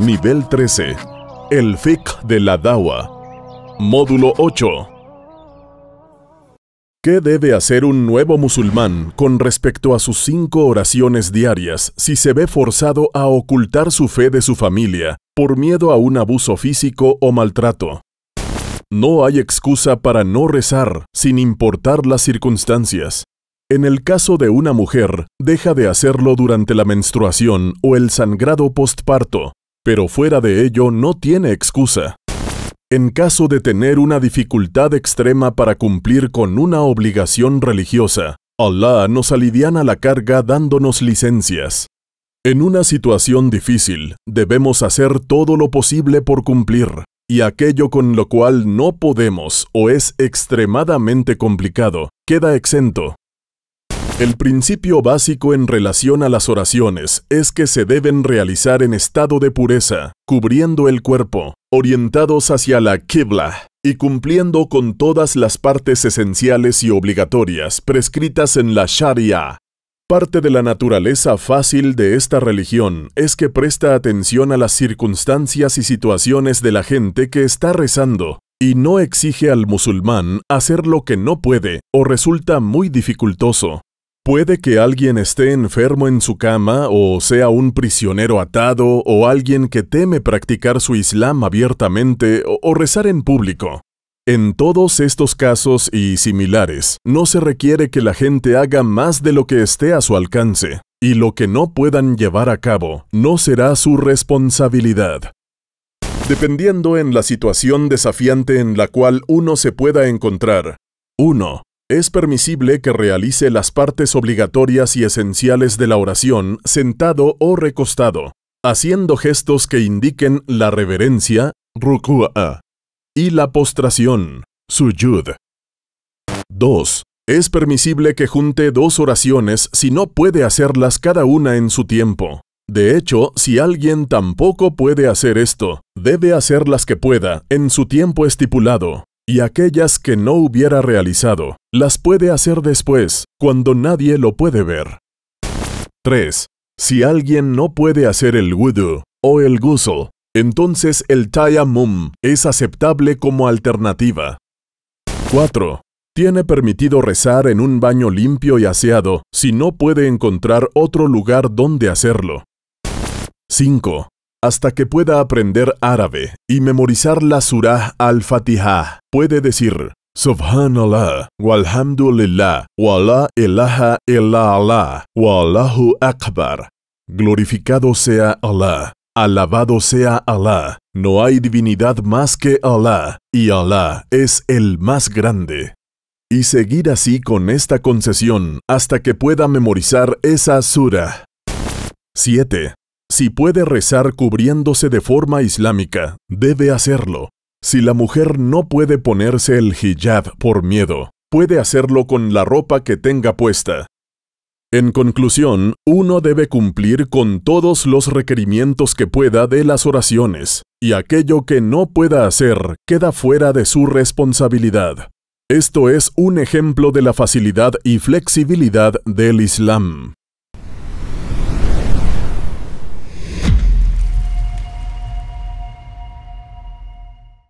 Nivel 13. El fiqh de la dawa. Módulo 8. ¿Qué debe hacer un nuevo musulmán con respecto a sus cinco oraciones diarias si se ve forzado a ocultar su fe de su familia por miedo a un abuso físico o maltrato? No hay excusa para no rezar sin importar las circunstancias. En el caso de una mujer, deja de hacerlo durante la menstruación o el sangrado postparto, pero fuera de ello no tiene excusa. En caso de tener una dificultad extrema para cumplir con una obligación religiosa, Allah nos aliviana la carga dándonos licencias. En una situación difícil, debemos hacer todo lo posible por cumplir, y aquello con lo cual no podemos o es extremadamente complicado, queda exento. El principio básico en relación a las oraciones es que se deben realizar en estado de pureza, cubriendo el cuerpo, orientados hacia la Qibla y cumpliendo con todas las partes esenciales y obligatorias prescritas en la Sharia. Parte de la naturaleza fácil de esta religión es que presta atención a las circunstancias y situaciones de la gente que está rezando, y no exige al musulmán hacer lo que no puede o resulta muy dificultoso. Puede que alguien esté enfermo en su cama o sea un prisionero atado o alguien que teme practicar su Islam abiertamente o rezar en público. En todos estos casos y similares, no se requiere que la gente haga más de lo que esté a su alcance, y lo que no puedan llevar a cabo no será su responsabilidad. Dependiendo en la situación desafiante en la cual uno se pueda encontrar, 1. Es permisible que realice las partes obligatorias y esenciales de la oración sentado o recostado, haciendo gestos que indiquen la reverencia, ruku'a, y la postración, suyud. 2. Es permisible que junte dos oraciones si no puede hacerlas cada una en su tiempo. De hecho, si alguien tampoco puede hacer esto, debe hacer las que pueda en su tiempo estipulado, y aquellas que no hubiera realizado, las puede hacer después, cuando nadie lo puede ver. 3. Si alguien no puede hacer el wudu o el ghusl, entonces el tayamum es aceptable como alternativa. 4. Tiene permitido rezar en un baño limpio y aseado si no puede encontrar otro lugar donde hacerlo. 5 hasta que pueda aprender árabe y memorizar la surah al-Fatiha. Puede decir, Subhanallah, walhamdulillah, wala ilaha illa Allah, wallahu akbar. Glorificado sea Allah, alabado sea Allah, no hay divinidad más que Allah, y Allah es el más grande. Y seguir así con esta concesión hasta que pueda memorizar esa surah. 7. Si puede rezar cubriéndose de forma islámica, debe hacerlo. Si la mujer no puede ponerse el hijab por miedo, puede hacerlo con la ropa que tenga puesta. En conclusión, uno debe cumplir con todos los requerimientos que pueda de las oraciones, y aquello que no pueda hacer queda fuera de su responsabilidad. Esto es un ejemplo de la facilidad y flexibilidad del Islam.